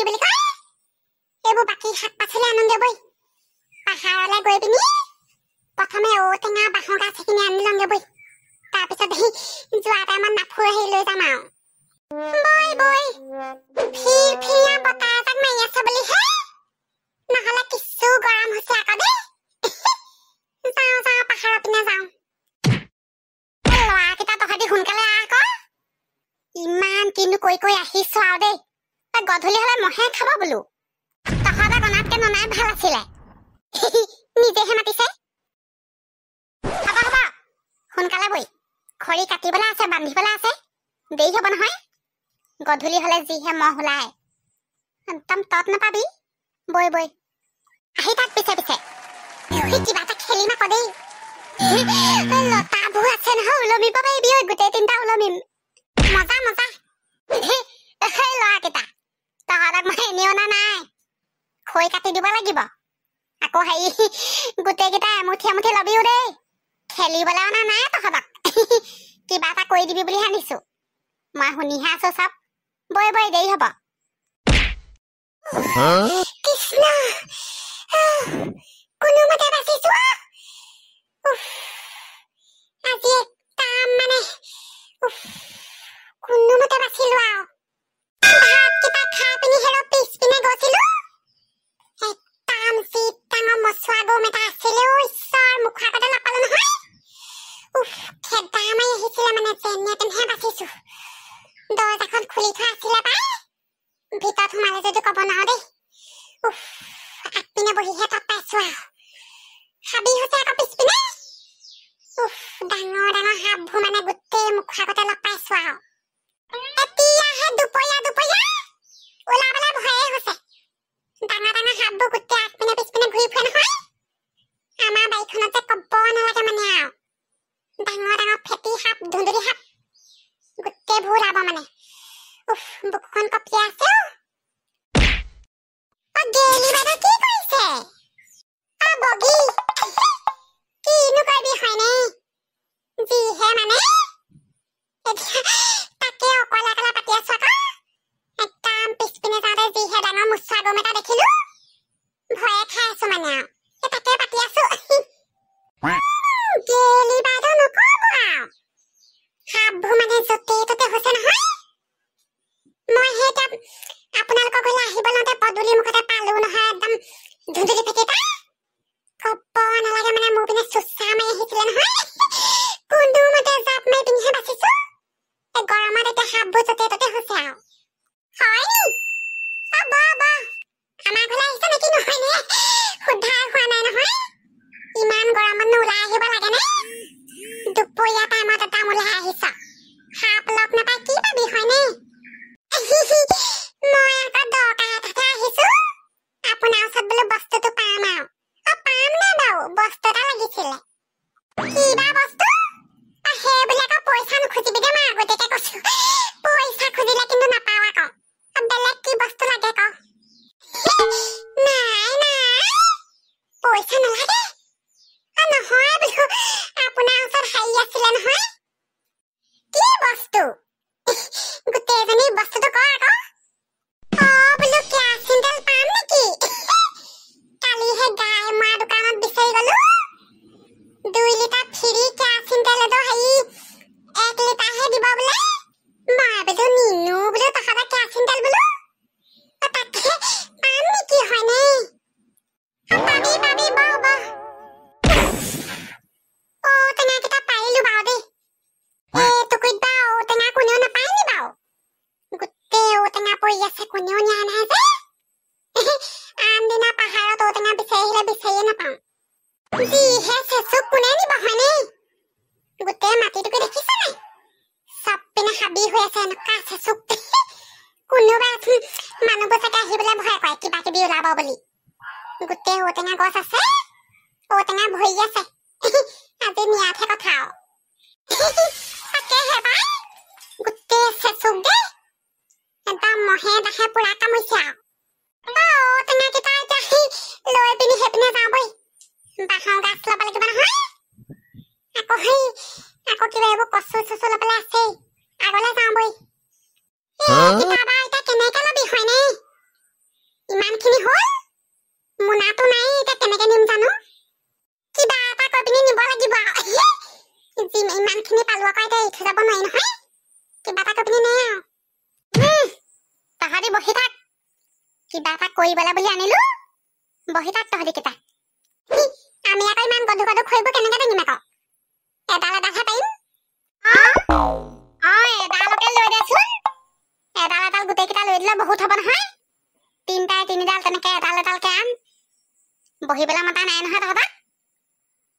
শিকি বুলি কয় এইবোৰ বাকী শাক পাচলি আনন্দ বৈ পাহাৰলৈ গৈ পিনি প্ৰথমে ঔটেঙা বাঁহৰ গাছ সেইখিনি আনি লওঁগে বৈ তাৰপিছত আহি যোৱা টাইমত নাফু আহি লৈ যাম আৰু বৈ বৈ ফিৰ ফিৰা বতাহ এজাক মাৰি আছে বুলি হে নহলে কিছু গৰম হৈছে আকৌ দেই যাওঁ যাওঁ পাহাৰৰ পিনে যাওঁ ল'ৰাকেইটা তহঁতি সোনকালে আহ আকৌ ইমান কিনো কৈ কৈ আহিছো আৰু দেই গধূলি হলে মহে খাব বোলো তহঁতৰ কণাতকে ননাই ভাল আছিলে নিজেহে মাতিছে সোনকালে বৈ খৰি কাটিবলৈ আছে বান্ধিবলৈ আছে দেৰি হব নহয় গধূলি হলে যিহে মহ ওলায় একদম তত নাপাবি বৈ বৈ আহি তাক পিছে পিছে সি কিবা এটা খেলি মাকো দেই লতাবোৰ আছে নহয় ওলমিব পাৰিবি গোটেই তিনিটা ওলমিম মজা মজা কৈ কাটি দিব লাগিব আকৌ হেৰি গোটেইকেইটা এমুঠি এমুঠি ল'বিও দেই খেলিবলৈ অনা নাই তহঁতক কিবা এটা কৰি দিবি বুলি শুনিছো মই শুনিহে আছো চব বৈ বৈ দেৰি হ'ব เห็นตาไม่ฮิตศิลมันเซนเนี่ยเป็นแห่บาซิสุโดนจากคนคุลิท่าศิลปะพี่ตัวทุ่มมาเลยจะดูกบนาดิอุ๊ฟอัปินาบุฮิเฮตอปเปสวาฮับบี้ฮุสเซอร์ก็ปิสปินาอุ๊ฟดังโอดังโอฮับบูมันเนี่ยบุตเต้มุขากุเตลอปเปสวาเอตียาเฮดูปอย一般。ৰে মাটিটোকে দেখিছে নাই চবপিনে হাবি হৈ আছে এনেকুৱা আছে চুপি কোনোবা মানুহবোৰ চাগে আহিবলৈ ভয় কৰে কিবা কিবি ওলাব বুলি গোটেই ঔটেঙা গছ আছে ঔটেঙা ভৰি আছে আজি মিয়াতহে কথা আৰু তাকেহে পাই গোটেই আছে চুপ দেই একদম মহে দাহে পূৰা কামুৰিছে আৰু লৈ পিনি সেইপিনে যাওঁ বাঁহৰ গাছ ল'ব লাগিব নহয় আকৌ সেই আকৌ কিবা এইবোৰ কচু চচু লবলে আছেই আগলে যাওঁ বৈ কিতাপা এতিয়া কেনেকে লবি হয়নে ইমানখিনি হল মোনাটো নাই এতিয়া কেনেকে নিম জানো কিবা এটা কৈ পিনি নিব লাগিব আৰু ইমানখিনি পালো আকৌ এতিয়া এৰি থৈ যাব নোৱাৰি নহয় কিবা এটা কৈ পিনি নাই আৰু তহঁতি বহি থাক কিবা এটা কৰিবলে বুলি আনিলো বহি থাক তহঁতি কিবা আমি আকৌ ইমান গধু গধু খুৱাব কেনেকে থাকিম আকৌ এডাল এডালহে পাৰিম অঁ এডালতে লৈ দেচোন এডাল এডাল গোটেইকেইটা লৈ দিলে বহুত হ'ব নহয় তিনিটাই তিনিডাল তেনেকৈ এডাল এডালকৈ আন বহিবলৈ মতা নাই নহয় তহঁতা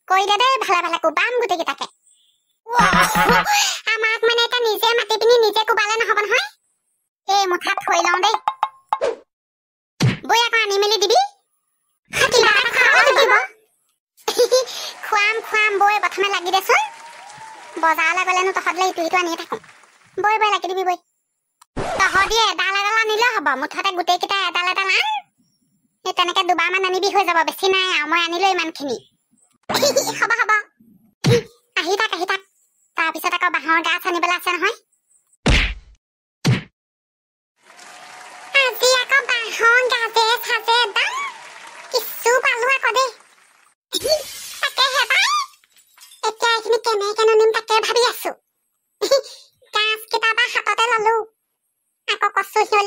কৰিলে দেই ভালে ভালে কোবাম গোটেইকেইটাকে আমাক মানে এতিয়া নিজে মাতি পিনি নিজে কোবালে নহ'ব নহয় এই মুঠাত থৈ লওঁ দেই বৈ আকৌ আনি মেলি দিবি খোৱাম বৈ প্ৰথমে লাগি দেচোন বজাৰলৈ গ'লেনো তহঁতলৈ ইটো সিটো আনিয়ে থাকোঁ বৈ বৈ লাগি দিবি বৈ তহঁতি এডাল এডাল আনিলে হ'ব মুঠতে গোটেইকেইটা এডাল এডাল আন এই তেনেকৈ দুবাৰমান আনিবি হৈ যাব বেছি নাই আৰু মই আনিলোঁ ইমানখিনি হ'ব হ'ব আহি থাক আহি থাক তাৰপিছত আকৌ বাঁহৰ গাছ আনিবলৈ আছে নহয়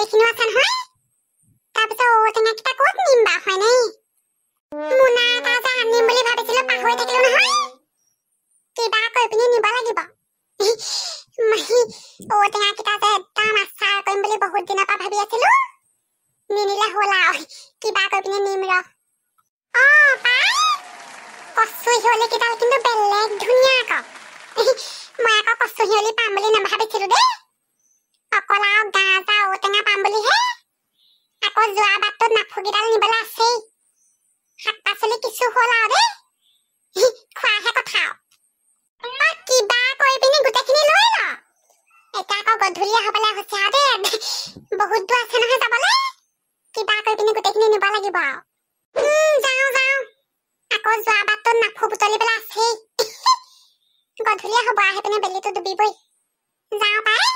দেখিনোৱাচান হয় তাৰপিছত ঔটেঙা কিটা কত নিম বা হয় নাই মোনা এটা যে আনিম বুলি ভাবিছিলো পাহৰি থাকিলো নহয় কিবা কৈ পিনি নিব লাগিব মাহী ঔটেঙা কিটা যে একদম আচাৰ কৰিম বুলি বহুত দিনৰ পৰা ভাবি আছিলো নিনিলে হল আৰু কিবা কৈ পিনি নিম ৰ অ' পাই কচু হিয়লি কিডাল কিন্তু বেলেগ ধুনীয়া আকৌ মই আকৌ কচু হিয়লি পাম বুলি নাভাবিছিলো দেই অকল আৰু গা ঔটেঙা পাম বুলিহে আকৌ যোৱা বাটত নাফুকিডাল নিবলৈ আছেই শাক পাচলি কিছু হ'ল আৰু দেই খোৱাহে কথা মই কিবা কৈ পিনি গোটেইখিনি লৈ ল এতিয়া আকৌ গধূলি আহিবলৈ হৈছে আৰু দেই বহুত দূৰ আছে নহয় যাবলৈ কিবা কৈ পিনি গোটেইখিনি নিব লাগিব আৰু যাওঁ যাওঁ আকৌ যোৱা বাটত নাফু বুটলিবলৈ আছেই গধূলি হ'ব আহি পিনে বেলিটো ডুবিবই যাওঁ পাই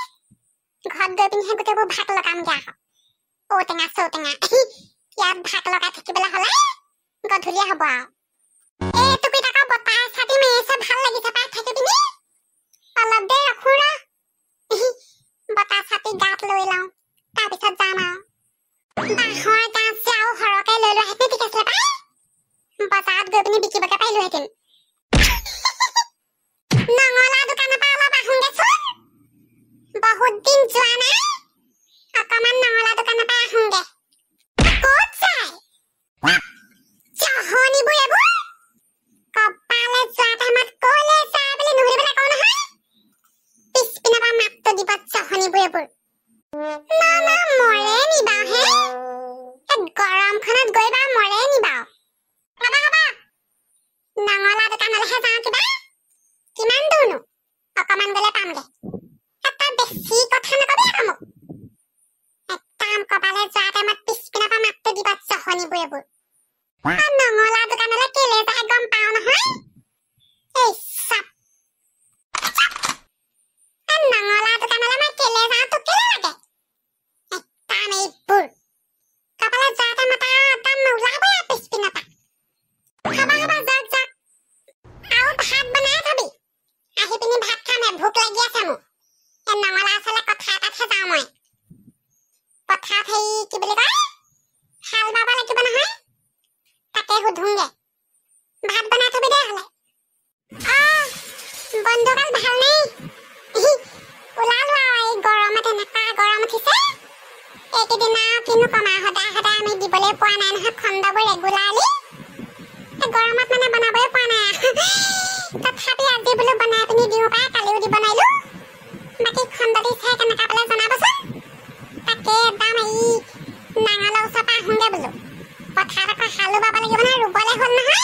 ঘৰত গৈ পিনি গোটেইবোৰ ভাত লগামগীয়া হওক ঔ টেঙা চৌ টেঙা ইয়াত ভাত লগাই থাকিবলৈ হ'লে গধূলি হ'ব আৰু বজাৰত গৈ পিনি বিকিবগে পাৰিলোহেঁতেন বা মৰে নিবা হে তাত গৰমখনত গৈ বা মৰে নিবাও হবা হবা নাঙলা দোকানলৈহে যাওঁ কিবা কিমান দূৰনো অকণমান গ'লে পামগে তাত বেছি কথা নকবি আকৌ মোক এক কাম কপালে যোৱা টাইমত পিছপিনৰ পৰা মাতটো দিবা চহনীবোৰ এইবোৰ সেইদিনা কিনো কম আৰু সদায় সদায় আমি দিবলৈ পোৱা নাই নহয় খণ্ডবোৰ ৰেগুলাৰলি গৰমত মানে বনাবই পৰা নাই তথাপি আজি বোলো বনাই পিনি দিওঁ পাই কালিও দিব নোৱাৰিলো বাকী খণ্ডটি চাই কেনেকুৱা পালে জনাবচোন তাকে একদম এই নাঙলৰ ওচৰৰ পৰা আহোঁগে বোলো পথাৰত আকৌ হালো বাব লাগিব নহয় ৰুবলৈ হ'ল নহয়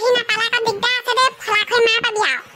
ที่มาปลาแล้วก็บิ๊กด้าจะได้พลักขึนมาปบบเดียว